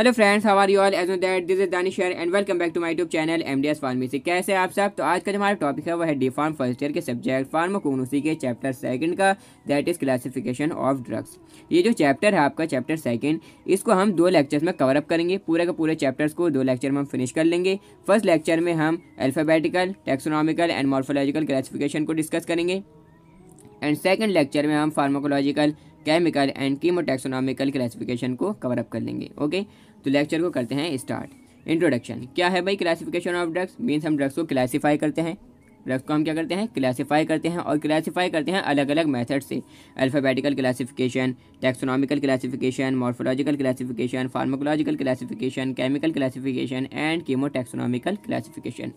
Hello friends how are you all as that this is Danish and welcome back to my YouTube channel M D S pharmacy कैसे आप सब तो आज का जो हमारा टॉपिक है वो है डी फार्म फर्स्ट ईयर के सब्जेक्ट फार्माकोनोसी के चैप्टर सेकंड का that is classification of drugs ये जो चैप्टर है आपका चैप्टर सेकंड इसको हम दो लेक्चर्स में कवरअप करेंगे पूरे के पूरे चैप्टर्स को दो लेक्चर में हम फिनिश कर लेंगे फर्स्ट लेक्चर में हम alphabetical taxonomical and morphological classification को डिस्कस करेंगे एंड सेकेंड लेक्चर में हम pharmacological chemical and chemotaxonomical classification को कवरअप कर लेंगे ओके तो लेक्चर को करते हैं स्टार्ट इंट्रोडक्शन क्या है भाई क्लासिफिकेशन ऑफ ड्रग्स मीन्स हम ड्रग्स को क्लासीफाई करते हैं प्लस को हम क्या करते हैं क्लासीफाई करते हैं और क्लासीफाई करते हैं अलग अलग मैथड से alphabetical classification taxonomical classification morphological classification pharmacological classification chemical classification and chemotaxonomical classification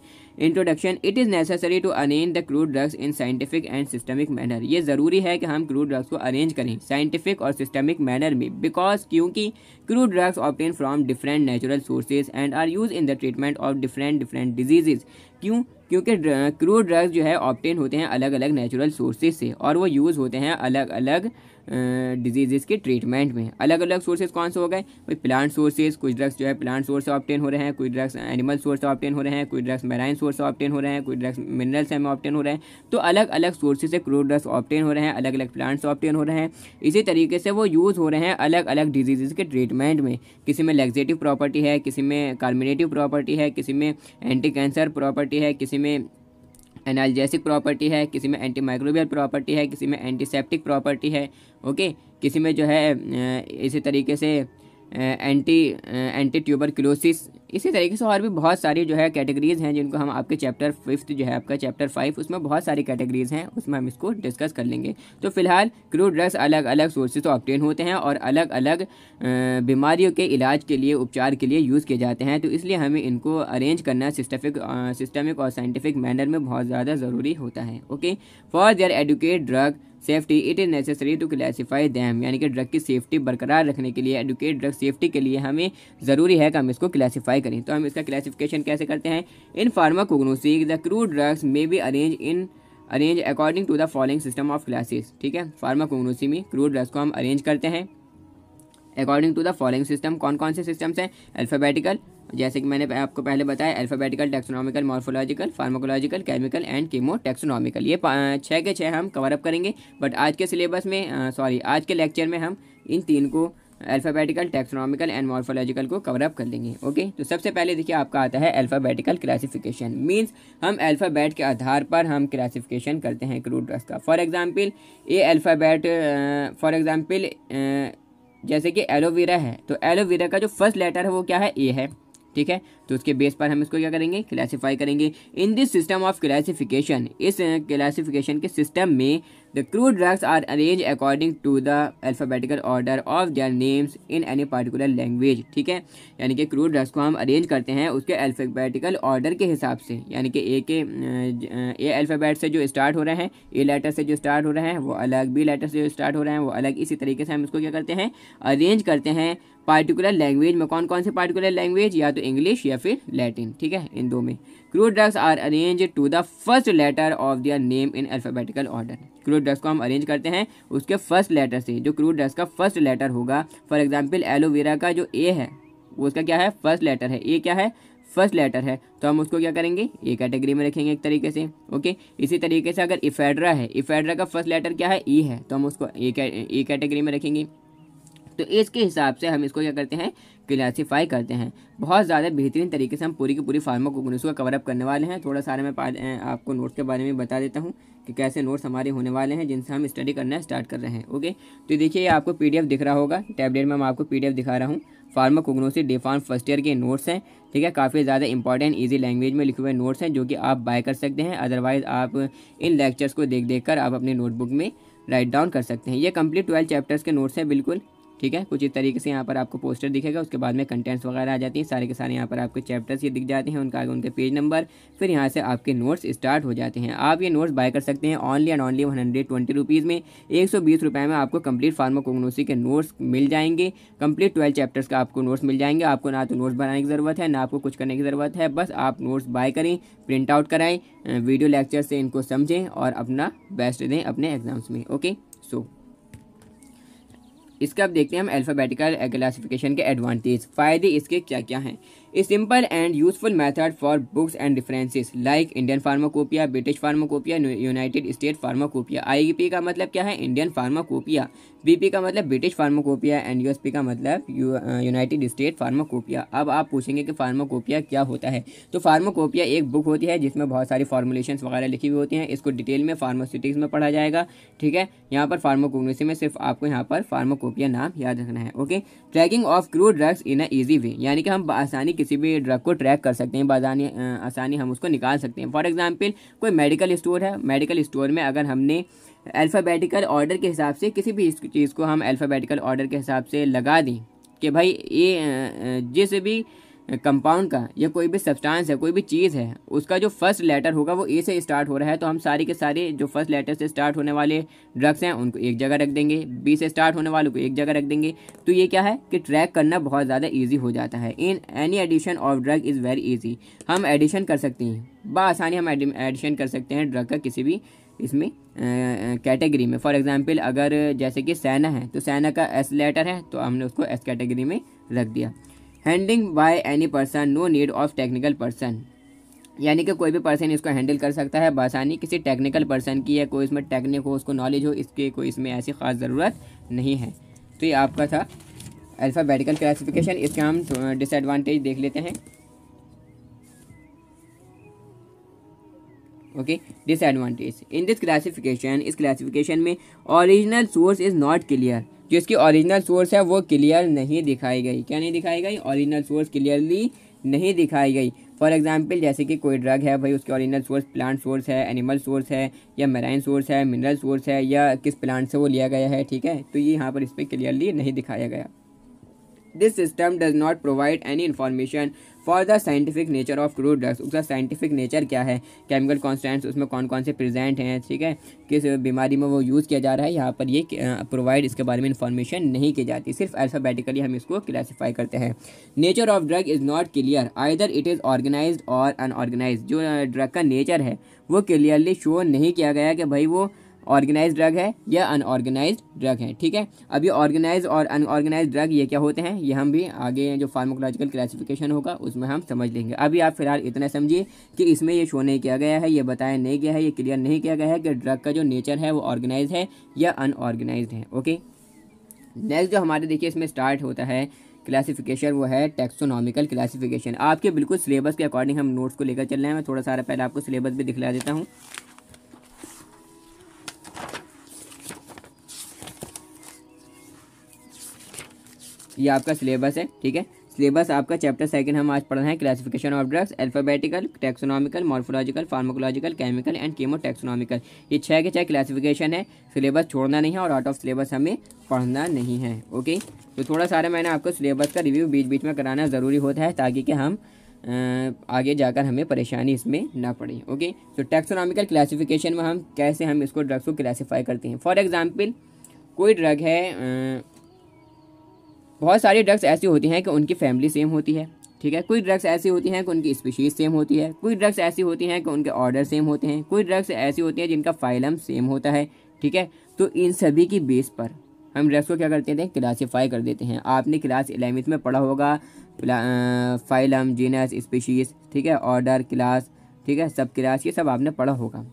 introduction it is necessary to arrange the crude drugs in scientific and systemic manner ये ज़रूरी है कि हम क्रूड ड्रग्स को अरेंज करें scientific और systemic manner में because क्योंकि crude drugs obtain from different natural sources and are use in the treatment of different different diseases क्यों क्योंकि क्रूड ड्रग्स जो है ऑप्टेन होते हैं अलग अलग नेचुरल सोर्सेज से और वो यूज़ होते हैं अलग अलग डिजीज़ के ट्रीटमेंट में अलग अलग सोर्सेज कौन से हो गए भाई प्लांट सोर्सेज कुछ ड्रग्स जो है प्लांट सोर्स से ऑप्टेन हो रहे हैं कुछ ड्रग्स एनिमल सोर्स से ऑप्टेन हो रहे हैं कुछ ड्रग्स मेराइन सोर्स से ऑप्टेन हो रहे हैं कुछ ड्रग्स मिनरल्स हमें ऑप्टेन हो रहे हैं तो अलग अलग सोर्सेज से क्रूड ड्रग्स ऑप्टेन हो रहे हैं अलग अलग प्लांट्स से ऑप्टेन हो रहे हैं इसी तरीके से वो यूज़ हो रहे हैं अलग अलग डिजीज़ के ट्रीटमेंट में किसी में लेग्जेटिव प्रॉपर्टी है किसी में कार्मिनेटिव प्रॉपर्टी है किसी में एंटी कैंसर प्रॉपर्टी है किसी में एनाल्जेसिक प्रॉपर्टी है किसी में एंटी माइक्रोबियल प्रॉपर्टी है किसी में एंटीसेप्टिक प्रॉपर्टी है ओके किसी में जो है इसी तरीके से एंटी एंटी ट्यूबरक्लोसिस इसी तरीके से और भी बहुत सारी जो है कैटेगरीज हैं जिनको हम आपके चैप्टर फिफ्थ जो है आपका चैप्टर फाइव उसमें बहुत सारी कैटेगरीज हैं उसमें हम इसको डिस्कस कर लेंगे तो फिलहाल क्रू ड्रग्स अलग अलग सोर्सेज तो ऑप्टेन होते हैं और अलग अलग बीमारियों के इलाज के लिए उपचार के लिए यूज़ किए जाते हैं तो इसलिए हमें इनको अरेंज करना सिस्टमिक सिस्टमिक और साइंटिफिक मैनर में बहुत ज़्यादा ज़रूरी होता है okay for their adequate drug safety it is necessary to classify them यानी कि ड्रग की सेफ्टी बरकरार रखने के लिए एडुकेट ड्रग सेफ्टी के लिए हमें ज़रूरी है कि हम इसको क्लासीफाई करें तो हम इसका क्लासीफिकेशन कैसे करते हैं in pharmacognosy the crude drugs may be arrange in arrange according to the following system of classes ठीक है फार्माकोग्नोसी में क्रू ड्रग्स को हम अरेंज करते हैं according to the following system कौन कौन से सिस्टम्स हैं अल्फ़ाबेटिकल जैसे कि मैंने आपको पहले बताया alphabetical taxonomical morphological pharmacological chemical and chemo taxonomical ये छः के छः हम कवर अप करेंगे बट आज के सिलेबस में सॉरी आज के लेक्चर में हम इन तीन को अल्फ़ाबेटिकल टेक्सोनॉमिकल एंड मॉर्फोलॉजिकल को कवर अप कर देंगे ओके तो सबसे पहले देखिए आपका आता है अल्फ़ाबेटिकल क्लासिफिकेशन मींस हम अल्फ़ाबेट के आधार पर हम क्लासिफिकेशन करते हैं क्रूड ड्रग्स का for example A alphabet for example जैसे कि एलोवेरा है तो एलोवेरा का जो फर्स्ट लेटर है वो क्या है ए है ठीक है तो उसके बेस पर हम इसको क्या करेंगे क्लासीफाई करेंगे in this system of classification इस क्लासीफिकेशन के सिस्टम में the crude drugs are arrange according to the alphabetical order of their names in any particular language ठीक है यानी कि क्रूड ड्रग्स को हम अरेंज करते हैं उसके अल्फ़ाबेटिकल ऑर्डर के हिसाब से यानी कि ए के ए अल्फ़ाबेट से जो स्टार्ट हो रहे हैं ए लेटर से जो स्टार्ट हो रहे हैं वो अलग बी लेटर से जो स्टार्ट हो रहे हैं वो अलग इसी तरीके से हम इसको क्या करते हैं अरेंज करते हैं पार्टिकुलर लैंग्वेज में कौन कौन से पार्टिकुलर लैंग्वेज या तो इंग्लिश या फिर लैटिन ठीक है इन दो में crude drugs are arrange to the first letter of their name in alphabetical order crude drugs को हम अरेंज करते हैं उसके फर्स्ट लेटर से जो क्रूड ड्रग्स का फर्स्ट लेटर होगा फॉर एग्जाम्पल एलोवेरा का जो ए है वो उसका क्या है फर्स्ट लेटर है ए क्या है फर्स्ट लेटर है तो हम उसको क्या करेंगे ए कैटेगरी में रखेंगे एक तरीके से ओके इसी तरीके से अगर इफेड्रा है इफेड्रा का फर्स्ट लेटर क्या है ई e है तो हम उसको ए कैटेगरी में रखेंगे तो एज के हिसाब से हम इसको क्या करते हैं क्लासीफाई करते हैं बहुत ज़्यादा बेहतरीन तरीके से हम पूरी की पूरी फार्माकोगनोस को कवरअप करने वाले हैं थोड़ा सारा मैं आपको नोट्स के बारे में बता देता हूँ कि कैसे नोट्स हमारे होने वाले हैं जिनसे हम स्टडी करना स्टार्ट कर रहे हैं ओके तो देखिए ये आपको पी दिख रहा होगा टैबलेट में मैं आपको पी दिखा रहा हूँ pharmacognosy D pharm first year के नोट्स हैं ठीक है काफ़ी ज़्यादा इंपॉर्टेंट इजी लैंग्वेज में लिखे हुए नोट्स हैं जो कि आप बाय कर सकते हैं अदरवाइज़ आप इन लेक्चर्स को देख देख कर आप अपने नोटबुक में राइट डाउन कर सकते हैं ये कंप्लीट ट्वेल्व चैप्टर्स के नोट्स हैं बिल्कुल ठीक है कुछ इस तरीके से यहाँ पर आपको पोस्टर दिखेगा उसके बाद में कंटेंट्स वगैरह आ जाती हैं सारे के सारे यहाँ पर आपके चैप्टर्स ये दिख जाते हैं उनका आगे उनके पेज नंबर फिर यहाँ से आपके नोट्स स्टार्ट हो जाते हैं आप ये नोट्स बाय कर सकते हैं only and only one hundred twenty rupees में एक सौ बीस रुपये में आपको कंप्लीट फार्माकोग्नोसी के नोट्स मिल जाएंगे कंप्लीट ट्वेल्व चैप्टर्स का आपको नोट्स मिल जाएंगे आपको ना तो नोट्स बनाने की ज़रूरत है ना आपको कुछ करने की ज़रूरत है बस आप नोट्स बाय करें प्रिंट आउट कराएं वीडियो लेक्चर से इनको समझें और अपना बेस्ट दें अपने एग्ज़ाम्स में ओके सो इसका अब देखते हैं हम अल्फ़ाबेटिकल क्लासिफिकेशन के एडवांटेज फ़ायदे इसके क्या क्या हैं a simple and useful method for books and references like Indian pharmacopoeia British pharmacopoeia United State pharmacopoeia IP का मतलब क्या है इंडियन फार्माकोपिया बीपी का मतलब ब्रिटिश फार्माकोपिया एंड यूएसपी का मतलब यूनाइटेड स्टेट फार्माकोपिया अब आप पूछेंगे कि फार्माकोपिया क्या होता है तो फार्माकोपिया एक बुक होती है जिसमें बहुत सारी फार्मूलेशन वगैरह लिखी हुई होती हैं इसको डिटेल में फार्मास्यूटिक्स में पढ़ा जाएगा ठीक है यहाँ पर फार्माकोग्नेसी में सिर्फ आपको यहाँ पर फार्माकोपिया कृपया नाम याद रखना है okay tracking of crude drugs in a easy way यानी कि हम आसानी किसी भी ड्रग को ट्रैक कर सकते हैं बसानी आसानी हम उसको निकाल सकते हैं फॉर एग्जाम्पल कोई मेडिकल स्टोर है मेडिकल स्टोर में अगर हमने अल्फ़ाबेटिकल ऑर्डर के हिसाब से किसी भी चीज़ को हम अल्फ़ाबेटिकल ऑर्डर के हिसाब से लगा दें कि भाई ये जिस भी कंपाउंड का या कोई भी सब्सटेंस है कोई भी चीज़ है उसका जो फर्स्ट लेटर होगा वो ए से स्टार्ट हो रहा है तो हम सारे के सारे जो फर्स्ट लेटर से स्टार्ट होने वाले ड्रग्स हैं उनको एक जगह रख देंगे बी से स्टार्ट होने वालों को एक जगह रख देंगे तो ये क्या है कि ट्रैक करना बहुत ज़्यादा ईजी हो जाता है in any addition of drug is very easy हम एडिशन कर सकते हैं बसानी हम एडिशन कर सकते हैं ड्रग का किसी भी इसमें कैटेगरी में फॉर एग्जांपल अगर जैसे कि सैना है तो सैना का एस लेटर है तो हमने उसको एस कैटेगरी में रख दिया handling by any person no need of technical person यानी कि कोई भी पर्सन इसको हैंडल कर सकता है बासानी किसी टेक्निकल पर्सन की या कोई इसमें टेक्निक हो उसको नॉलेज हो इसके कोई इसमें ऐसी ख़ास ज़रूरत नहीं है तो ये आपका था अल्फ़ाबेटिकल क्लासिफिकेशन इसका हम डिसएडवांटेज देख लेते हैं okay disadvantage in this classification इस क्लासिफिकेशन में original source is not clear जो इसकी ओरिजिनल सोर्स है वो क्लियर नहीं दिखाई गई क्या नहीं दिखाई गई ओरिजिनल सोर्स क्लियरली नहीं दिखाई गई फॉर एग्जाम्पल जैसे कि कोई ड्रग है भाई उसके ओरिजिनल सोर्स प्लांट सोर्स है एनिमल सोर्स है या मेराइन सोर्स है मिनरल सोर्स है या किस प्लांट से वो लिया गया है ठीक है तो ये यहाँ पर इस पर क्लियरली नहीं दिखाया गया this system does not provide any information for the scientific nature of crude drugs उसका साइंटिफिक नेचर क्या है केमिकल कॉन्स्टेंट्स उसमें कौन कौन से प्रेजेंट हैं ठीक है किस बीमारी में वो यूज़ किया जा रहा है यहाँ पर ये प्रोवाइड इसके बारे में इंफॉर्मेशन नहीं की जाती सिर्फ अल्फ़ाबेटिकली हम इसको क्लासीफाई करते हैं nature of drug is not clear either it is organize और अनऑर्गेनाइज जो ड्रग का नेचर है वो क्लियरली शो नहीं किया गया कि भाई वो ऑर्गेनाइज ड्रग है या अनऑर्गेनाइज ड्रग है ठीक है अब ये ऑर्गेनाइज और अनऑर्गेनाइज ड्रग ये क्या होते हैं ये हम भी आगे जो फार्माकोलॉजिकल क्लासिफिकेशन होगा उसमें हम समझ लेंगे अभी आप फिलहाल इतना समझिए कि इसमें ये शो नहीं किया गया है ये बताया नहीं गया है ये क्लियर नहीं किया गया है कि ड्रग का जो नेचर है वो ऑर्गेनाइज है या अनऑर्गेनाइज है ओके नेक्स्ट जो हमारे देखिए इसमें स्टार्ट होता है क्लासिफिकेशन वो है टेक्सोनॉमिकल क्लासिफिकेशन आपके बिल्कुल सिलेबस के अकॉर्डिंग हम नोट्स को लेकर चल रहे हैं मैं थोड़ा सारा पहले आपको सिलेबस भी दिखला देता हूँ ये आपका सिलेबस है ठीक है सिलेबस आपका चैप्टर सेकंड हम आज पढ़ रहे हैं classification of drugs alphabetical taxonomical morphological pharmacological chemical and chemo taxonomical ये छः के छः क्लासिफिकेशन है सिलेबस छोड़ना नहीं है और आउट ऑफ सिलेबस हमें पढ़ना नहीं है ओके तो थोड़ा सारा मैंने आपको सिलेबस का रिव्यू बीच बीच में कराना ज़रूरी होता है ताकि कि हम आगे जाकर हमें परेशानी इसमें ना पड़े ओके तो टेक्सोनॉमिकल क्लासीफिकेशन में हम कैसे हम इसको ड्रग्स को क्लासीफाई करते हैं फॉर एग्ज़ाम्पल कोई ड्रग है बहुत सारी ड्रग्स ऐसी होती हैं कि उनकी फैमिली सेम होती है ठीक है कोई ड्रग्स ऐसी होती हैं कि उनकी स्पीशीज़ सेम होती है कोई ड्रग्स ऐसी होती हैं कि उनके ऑर्डर सेम होते हैं कोई ड्रग्स ऐसी होती हैं जिनका फाइलम सेम होता है ठीक है तो इन सभी की बेस पर हम ड्रग्स को क्या करते हैं क्लासीफाई कर देते हैं आपने क्लास एलेवेंथ में पढ़ा होगा फाइलम जीनस स्पीशीज़ ठीक है ऑर्डर क्लास ठीक है सब क्लास ये सब आपने पढ़ा होगा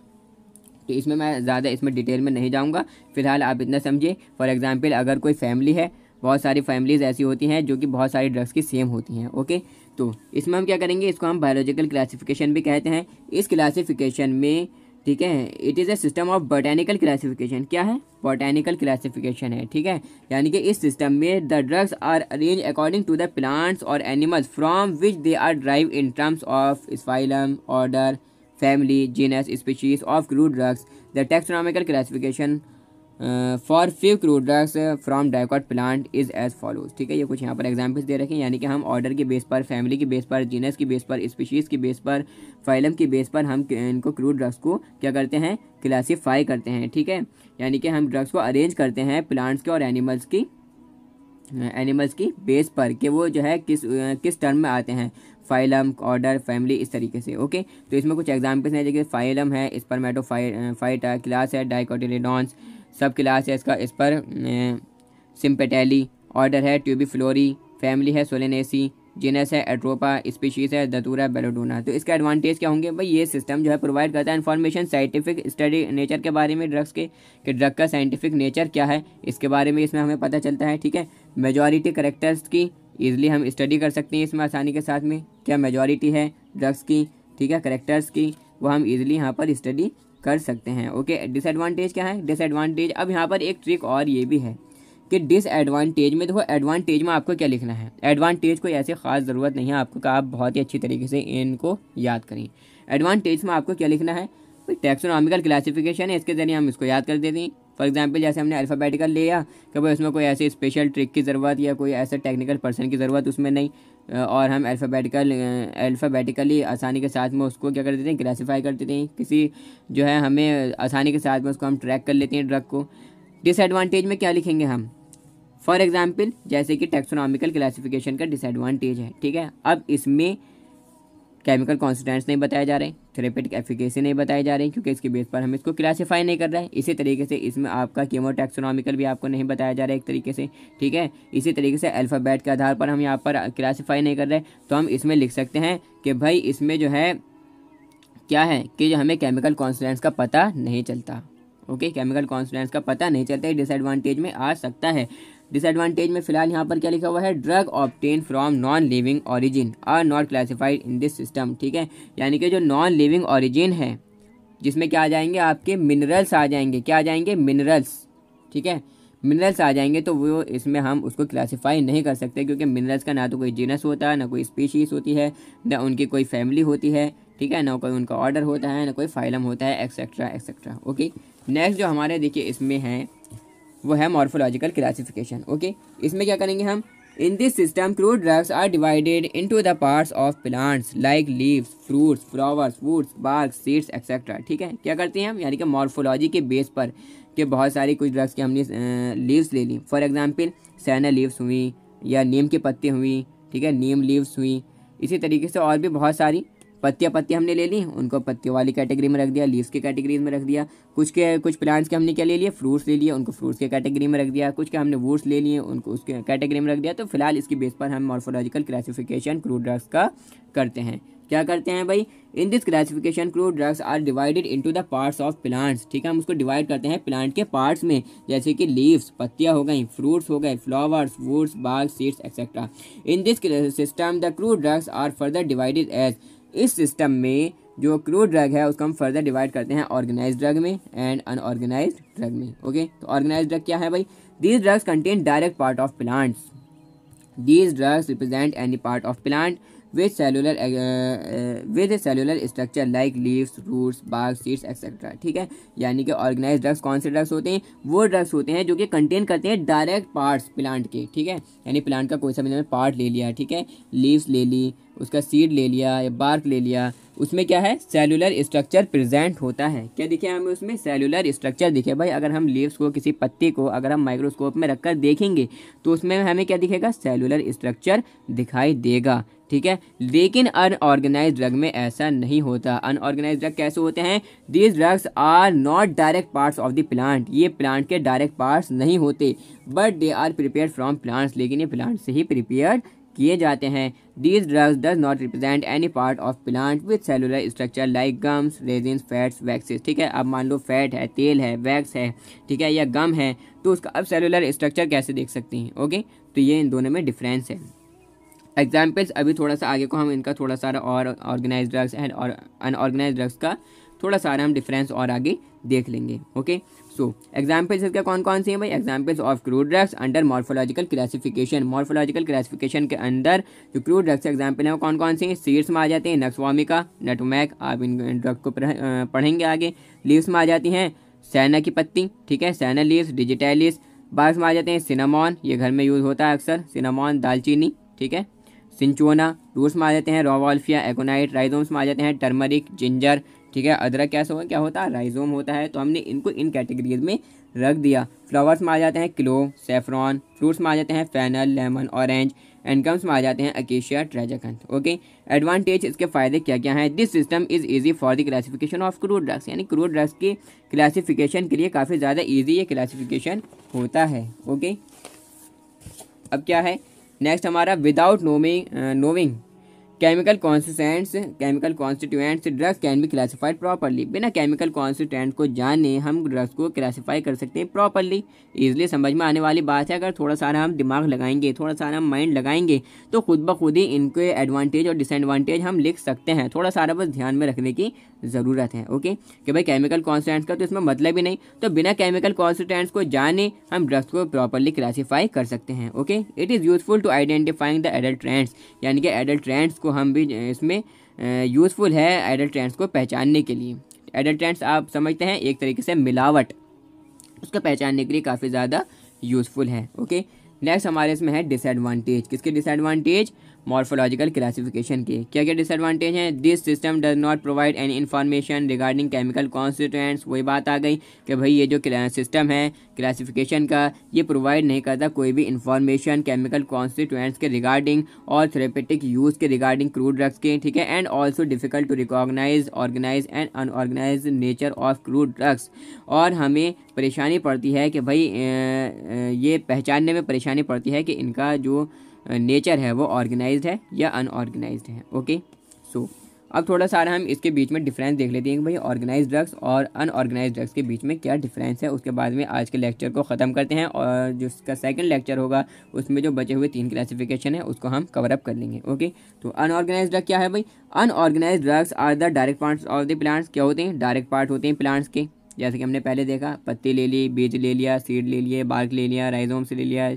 तो इसमें मैं ज़्यादा इसमें डिटेल में नहीं जाऊँगा फिलहाल आप इतना समझिए फॉर एग्ज़ाम्पल अगर कोई फैमिली है बहुत सारी फैमिलीज़ ऐसी होती हैं जो कि बहुत सारी ड्रग्स की सेम होती हैं ओके तो इसमें हम क्या करेंगे इसको हम बायोलॉजिकल क्लासिफिकेशन भी कहते हैं इस क्लासिफिकेशन में ठीक है it is a system of botanical classification क्या है बॉटैनिकल क्लासिफिकेशन है ठीक है यानी कि इस सिस्टम में the drugs are arrange according to the plants और animals from which they are drive in terms of phylum order family genus species of crude drugs the taxonomical classification for few crude drugs from dicot plant is as follows ठीक है ये कुछ यहाँ पर examples दे रखें यानी कि हम ऑर्डर के बेस पर फैमिली के बेस पर जीनस की बेस पर स्पीशीज़ की बेस पर फाइलम की बेस पर हम इनको क्रूड ड्रग्स को क्या करते हैं क्लासीफाई करते हैं ठीक है यानी कि हम ड्रग्स को अरेंज करते हैं प्लांट्स के और एनिमल्स की एनिमल्स की बेस पर कि वो जो है किस किस टर्म में आते हैं फाइलम ऑर्डर फैमिली इस तरीके से ओके तो इसमें कुछ एग्जाम्पल्स हैं जैसे फाइलम है स्पर्मेटोफाइटा क्लास है डाइकोटिलेडॉन्स सब क्लास है इसका इस पर सिम्पेटेली ऑर्डर है ट्यूबी फ्लोरी फैमिली है सोलेनेसी जीनस है एट्रोपा स्पीशीज़ है दतूरा बेलोडोना तो इसका एडवांटेज क्या होंगे भाई ये सिस्टम जो है प्रोवाइड करता है इन्फॉर्मेशन साइंटिफिक स्टडी नेचर के बारे में ड्रग्स के कि ड्रग का साइंटिफिक नेचर क्या है इसके बारे में इसमें हमें पता चलता है ठीक है मेजॉरिटी करेक्टर्स की ईजिली हम स्टडी कर सकते हैं इसमें आसानी के साथ में क्या मेजॉरिटी है ड्रग्स की ठीक है करेक्टर्स की वो हम ईजिली यहाँ पर स्टडी कर सकते हैं ओके डिसएडवांटेज क्या है डिसएडवांटेज अब यहाँ पर एक ट्रिक और ये भी है कि डिसएडवांटेज में देखो एडवांटेज में आपको क्या लिखना है एडवांटेज कोई ऐसे ख़ास ज़रूरत नहीं है आपको आप बहुत ही अच्छी तरीके से इनको याद करें एडवांटेज में आपको क्या लिखना है टेक्सोनॉमिकल क्लासिफिकेशन है इसके ज़रिए हम इसको याद कर देते हैं फॉर एग्जाम्पल जैसे हमने अल्फ़ाबेटिकल लिया कि भाई उसमें कोई ऐसे स्पेशल ट्रिक की ज़रूरत या कोई ऐसे टेक्निकल पर्सन की ज़रूरत उसमें नहीं और हम अल्फ़ाबेटिकल अल्फ़ाबेटिकली आसानी के साथ में उसको क्या कर देते हैं क्लासीफाई कर देते हैं किसी जो है हमें आसानी के साथ में उसको हम ट्रैक कर लेते हैं ड्रग को डिसएडवांटेज में क्या लिखेंगे हम फॉर एग्ज़ाम्पल जैसे कि टेक्सोनॉमिकल क्लासीफिकेशन का डिसएडवांटेज है ठीक है अब इसमें केमिकल कॉन्स्टेंट्स नहीं बताए जा रहे थेरेपेटिक एफिकेसी नहीं बताए जा रही क्योंकि इसके बेस पर हम इसको क्लासीफाई नहीं कर रहे हैं इसी तरीके से इसमें आपका कीमोटेक्सोनॉमिकल भी आपको नहीं बताया जा रहा है एक तरीके से ठीक है इसी तरीके से अल्फ़ाबेट के आधार पर हम यहाँ पर क्लासीफाई नहीं कर रहे तो हम इसमें लिख सकते हैं कि भाई इसमें जो है क्या है कि जो हमें केमिकल कॉन्स्टेंट्स का पता नहीं चलता ओके केमिकल कॉन्स्टेंट्स का पता नहीं चलता डिसएडवांटेज में आ सकता है डिसएडवांटेज में फिलहाल यहाँ पर क्या लिखा हुआ है drug obtain from non living origin are not classified in this system ठीक है यानी कि जो नॉन लिविंग ऑरिजिन है जिसमें क्या आ जाएंगे आपके मिनरल्स आ जाएंगे क्या आ जाएंगे मिनरल्स ठीक है मिनरल्स आ जाएंगे तो वो इसमें हम उसको क्लासिफाई नहीं कर सकते क्योंकि मिनरल्स का ना तो कोई जीनस होता है ना कोई स्पीशीज़ होती है ना उनकी कोई फैमिली होती है ठीक है ना कोई उनका ऑर्डर होता है ना कोई फाइलम होता है एक्सेट्रा एक्सेट्रा ओके नेक्स्ट जो हमारे देखिए इसमें हैं वो है मॉर्फोलॉजिकल क्लासिफिकेशन ओके इसमें क्या करेंगे हम in this system crude drugs are divided into the parts of plants like leaves fruits flowers woods bark seeds etcetera ठीक है क्या करते हैं हम यानी कि मॉर्फोलॉजी के बेस पर के बहुत सारी कुछ ड्रग्स की हमने लीव्स ले ली फॉर एग्जाम्पल सैना लीव्स हुई या नीम के पत्ते हुई ठीक है नीम लीव्स हुई इसी तरीके से और भी बहुत सारी पत्तियाँ पत्तियाँ हमने ले ली उनको पत्तियों वाली कैटेगरी में रख दिया लीव्स के कैटेगरीज में रख दिया कुछ के कुछ प्लांट्स के हमने क्या ले लिए फ्रूट्स ले लिए उनको फ्रूट्स के कैटेगरी में रख दिया कुछ के हमने वुड्स ले लिए उनको उसके कैटेगरी में रख दिया तो फिलहाल इसकी बेस पर हम मॉर्फोलॉजिकल क्लासिफिकेशन क्रूड ड्रग्स का करते हैं क्या करते हैं भाई in this classification crude drugs are divided into the parts of plants ठीक है हम उसको डिवाइड करते हैं प्लांट के पार्ट्स में जैसे कि लीव्स पत्तियां हो गई फ्रूट्स हो गए flowers woods bark seeds etcetera in this system the crude drugs are further divided as इस सिस्टम में जो क्रूड ड्रग है उसको हम फर्दर डिवाइड करते हैं ऑर्गेनाइज ड्रग में एंड अनऑर्गेनाइज ड्रग में ओके तो ऑर्गेनाइज ड्रग क्या है भाई these drugs contain direct part of plants these drugs represent any part of plant with cellular with cellular structure like leaves roots bark seeds etcetera ठीक है यानी कि organise drugs कौन से ड्रग्स होते हैं वो ड्रग्स होते हैं जो कि कंटेन करते हैं डायरेक्ट पार्ट्स प्लांट के ठीक है यानी प्लांट का कोई सा मैंने पार्ट ले लिया ठीक है लीव्स ले ली उसका सीड ले लिया या बार्क ले लिया उसमें क्या है सेलुलर स्ट्रक्चर प्रेजेंट होता है क्या दिखे हमें उसमें सेलुलर स्ट्रक्चर दिखे भाई अगर हम लीव्स को किसी पत्ते को अगर हम माइक्रोस्कोप में रखकर देखेंगे तो उसमें हमें क्या दिखेगा सेलुलर स्ट्रक्चर दिखाई देगा ठीक है लेकिन अनऑर्गेनाइज ड्रग में ऐसा नहीं होता अनऑर्गेनाइज ड्रग कैसे होते हैं these drugs are not direct parts of the plant ये प्लांट के डायरेक्ट पार्ट्स नहीं होते but they are prepare from plants लेकिन ये प्लांट से ही प्रिपेयर किए जाते हैं these drugs does not represent any part of plant with cellular structure like gums resin fats waxes ठीक है अब मान लो फैट है तेल है वैक्स है ठीक है या गम है तो उसका अब सेलुलर स्ट्रक्चर कैसे देख सकते हैं ओके तो ये इन दोनों में डिफरेंस है एग्जाम्पल्स अभी थोड़ा सा आगे को हम इनका थोड़ा सारा और ऑर्गेनाइज ड्रग्स एंड और अनऑर्गेनाइज ड्रग्स का थोड़ा सारा हम डिफरेंस और आगे देख लेंगे ओके सो एग्जाम्पल्स इसके कौन कौन से हैं भाई examples of crude drugs under morphological classification morphological classification के अंदर जो क्रूड ड्रग्स एग्जाम्पल हैं वो कौन कौन से हैं सीड्स में आ जाते हैं नक्सवामिका नटमैक आप इन ड्रग को पढ़ेंगे आगे लीव्स में आ जाती हैं सैना की पत्ती ठीक है सैना लीव्स डिजिटेलिस बाग्स में आ जाते हैं सिनामॉन ये घर में यूज़ होता है अक्सर सिनामॉन दालचीनी ठीक है सिंचोना रूट्स में आ जाते हैं रोवाल्फिया एकोनाइट राइजोम्स में आ जाते हैं टर्मरिक जिंजर ठीक है अदरक कैसे होगा क्या होता है राइजोम होता है तो हमने इनको इन कैटेगरीज में रख दिया फ्लावर्स में आ जाते हैं क्लो सेफ्रॉन फ्रूट्स में आ जाते हैं fennel lemon orange and gums में आ जाते हैं अकेशिया ट्रेजाकंथ ओके एडवांटेज इसके फायदे क्या क्या हैं this system is easy for the classification of crude drugs यानी क्रूड ड्रग्स की क्लासिफिकेशन के लिए काफ़ी ज़्यादा ईजी ये क्लासिफिकेशन होता है ओके okay? अब क्या है नेक्स्ट हमारा without knowing knowing chemical constants chemical constituents drugs can be classified properly बिना केमिकल कॉन्सटेंट को जाने हम ड्रग्स को क्लासिफाई कर सकते हैं प्रॉपरली इजिली समझ में आने वाली बात है अगर थोड़ा सारा हम दिमाग लगाएंगे थोड़ा सारा हम माइंड लगाएंगे तो खुद ब खुद ही इनके एडवांटेज और डिसएडवांटेज हम लिख सकते हैं थोड़ा सारा बस ध्यान में रखने की ज़रूरत है ओके कि भाई केमिकल कॉन्सटेंट्स का तो इसमें मतलब ही नहीं तो बिना केमिकल कॉन्सटेंट्स को जाने हम ड्रग्स को प्रॉपरली क्लासीफाई कर सकते हैं okay it is useful to identifying the adulterants यानी कि एडल्ट ट्रेंड्स को हम भी इसमें यूज़फुल है एडल्ट ट्रेंड्स को पहचानने के लिए एडल्ट ट्रेंड्स आप समझते हैं एक तरीके से मिलावट उसको पहचानने के लिए काफ़ी ज़्यादा यूज़फुल है ओके नेक्स्ट हमारे इसमें है डिसएडवांटेज किसके डिसएडवांटेज मॉर्फोलॉजिकल क्लासिफिकेशन के क्या क्या डिसएडवांटेज हैं this system does not provide any information regarding chemical constituents वही बात आ गई कि भाई ये जो सिस्टम है क्लासिफिकेशन का ये प्रोवाइड नहीं करता कोई भी इन्फॉर्मेशन केमिकल कॉन्स्टिटेंट्स के रिगार्डिंग और थेरेपेटिक यूज़ के रिगार्डिंग क्रूड ड्रग्स के ठीक है and also difficult to recognize organize and unorganize nature of crude drugs और हमें परेशानी पड़ती है कि भाई ये पहचानने में परेशानी पड़ती है कि इनका जो नेचर है वो ऑर्गेनाइज्ड है या अनऑर्गेनाइज्ड है ओके सो अब थोड़ा सारा हम इसके बीच में डिफरेंस देख लेते हैं कि भाई ऑर्गेनाइज ड्रग्स और अनऑर्गेनाइज ड्रग्स के बीच में क्या डिफरेंस है उसके बाद में आज के लेक्चर को ख़त्म करते हैं और जो इसका सेकंड लेक्चर होगा उसमें जो बचे हुए तीन क्लासिफिकेशन है उसको हम कवर अप कर लेंगे ओके तो अनऑर्गेनाइज ड्रग क्या है भाई unorganize drugs are the direct parts of the plants क्या होते हैं डायरेक्ट पार्ट होते हैं प्लांट्स के जैसे कि हमने पहले देखा पत्ते ले ली बीज ले लिया सीड ले लिए बार्क ले लिया राइजोम्स ले लिया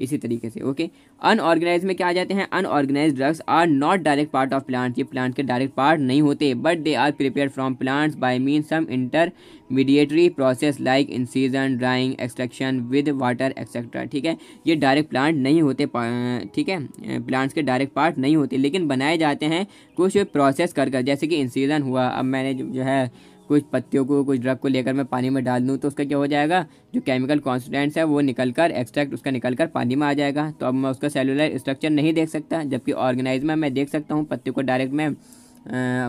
इसी तरीके से ओके अनऑर्गेनाइज में क्या आ जाते हैं unorganize drugs are not direct part of plant ये प्लांट के डायरेक्ट पार्ट नहीं होते but they are prepare from plants by mean some intermediatory process like incision drying extraction with water etcetera ठीक है ये डायरेक्ट प्लांट नहीं होते ठीक है प्लांट्स के डायरेक्ट पार्ट नहीं होते लेकिन बनाए जाते हैं कुछ प्रोसेस कर कर जैसे कि इंसीजन हुआ अब मैंने जो है कुछ पत्तियों को कुछ ड्रग को लेकर मैं पानी में डाल दूँ तो उसका क्या हो जाएगा जो केमिकल कॉन्सटेंट्स है वो निकल कर एक्सट्रैक्ट उसका निकल कर पानी में आ जाएगा तो अब मैं उसका सेलुलर स्ट्रक्चर नहीं देख सकता जबकि ऑर्गेनाइज में मैं देख सकता हूँ पत्तियों को डायरेक्ट मैं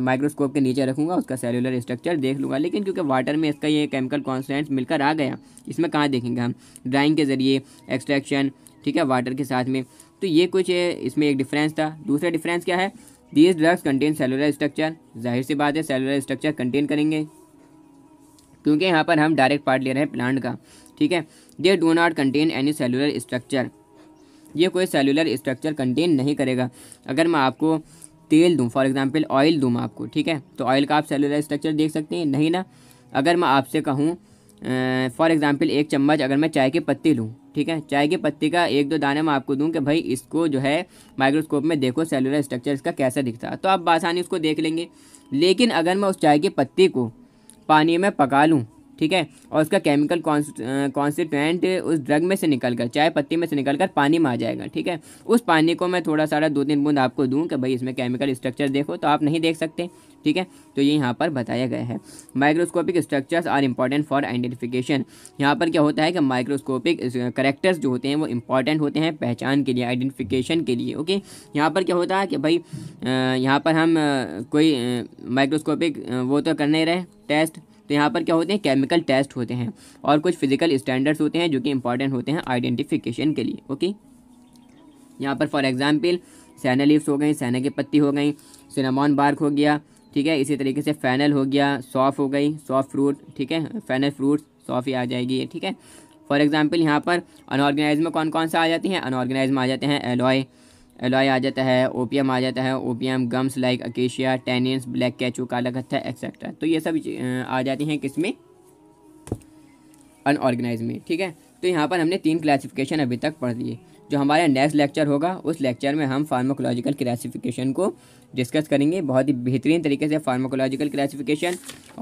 माइक्रोस्कोप के नीचे रखूँगा उसका सेलुलर स्ट्रक्चर देख लूँगा लेकिन क्योंकि वाटर में इसका ये केमिकल कॉन्सटेंट्स मिलकर आ गया इसमें कहाँ देखेंगे हम ड्राइंग के ज़रिए एक्सट्रैक्शन ठीक है वाटर के साथ में तो ये कुछ इसमें एक डिफरेंस था दूसरा डिफरेंस क्या है these drugs contain cellular structure जाहिर सी बात है सेलुलर स्ट्रक्चर कंटेन करेंगे क्योंकि यहाँ पर हम डायरेक्ट पार्ट ले रहे हैं प्लांट का ठीक है they do not contain any cellular structure ये कोई सेलुलर स्ट्रक्चर कंटेन नहीं करेगा अगर मैं आपको तेल दूँ फॉर एग्जाम्पल ऑयल दूँ आपको ठीक है तो ऑयल का आप सेलुलर स्ट्रक्चर देख सकते हैं नहीं ना अगर मैं आपसे कहूँ फॉर एग्ज़ाम्पल एक चम्मच अगर मैं चाय की पत्ती लूँ ठीक है चाय की पत्ती का एक दो दाने मैं आपको दूँ कि भाई इसको जो है माइक्रोस्कोप में देखो सेलुलर स्ट्रक्चर इसका कैसा दिखता है तो आप आसानी उसको देख लेंगे लेकिन अगर मैं उस चाय की पत्ती को पानी में पका लूँ ठीक है और उसका केमिकल कॉन्सिटेंट उस ड्रग में से निकल कर चाय पत्ती में से निकल कर पानी में आ जाएगा ठीक है उस पानी को मैं थोड़ा सारा दो तीन बूंद आपको दूँ कि भाई इसमें केमिकल स्ट्रक्चर देखो तो आप नहीं देख सकते ठीक है तो ये यहाँ पर बताया गया है microscopic structures are important for identification यहाँ पर क्या होता है कि माइक्रोस्कोपिक करेक्टर्स uh, जो होते हैं वो इंपॉर्टेंट होते हैं पहचान के लिए आइडेंटिफिकेशन के लिए ओके यहाँ पर क्या होता है कि भाई uh, यहाँ पर हम uh, कोई माइक्रोस्कोपिक वो तो करने रहे टेस्ट तो यहाँ पर क्या होते हैं केमिकल टेस्ट होते हैं और कुछ फिजिकल स्टैंडर्ड्स होते हैं जो कि इम्पॉर्टेंट होते हैं आइडेंटिफिकेशन के लिए ओके यहाँ पर फॉर एग्ज़ाम्पल सैना लीव्स हो गई सैना की पत्ती हो गई सिनेमॉन बार्क हो गया ठीक है इसी तरीके से फैनल हो गया सॉफ हो गई सॉफ्ट फ्रूट ठीक है फैनल फ्रूट सॉफ ही आ जाएगी ठीक है फॉर एग्जाम्पल यहाँ पर अनऑर्गेनाइज में कौन कौन सा आ जाती हैं अनऑर्गेनाइज में आ जाते हैं एलॉय एलॉय आ जाता है ओपीएम आ जाता है ओपीएम गम्स लाइक अकेशिया टेनियंस ब्लैक कैचू काला कत्था एक्सेट्रा तो ये सब आ जाती हैं किस में अनऑर्गेनाइज में ठीक है तो यहाँ पर हमने तीन क्लासिफिकेशन अभी तक पढ़ लिए जो हमारा नेक्स्ट लेक्चर होगा उस लेक्चर में हम फार्माकोलॉजिकल क्लासिफिकेशन को डिस्कस करेंगे बहुत ही बेहतरीन तरीके से फार्माकोलॉजिकल क्लासिफिकेशन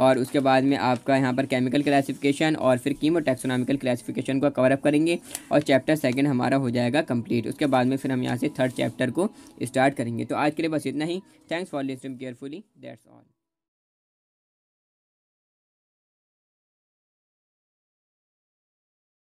और उसके बाद में आपका यहाँ पर केमिकल क्लासिफिकेशन और फिर कीमो टैक्सोनॉमिकल क्लासिफिकेशन को कवरअप करेंगे और चैप्टर सेकेंड हमारा हो जाएगा कम्प्लीट उसके बाद में फिर हम यहाँ से थर्ड चैप्टर को स्टार्ट करेंगे तो आज के लिए बस इतना ही thanks for listening carefully that's all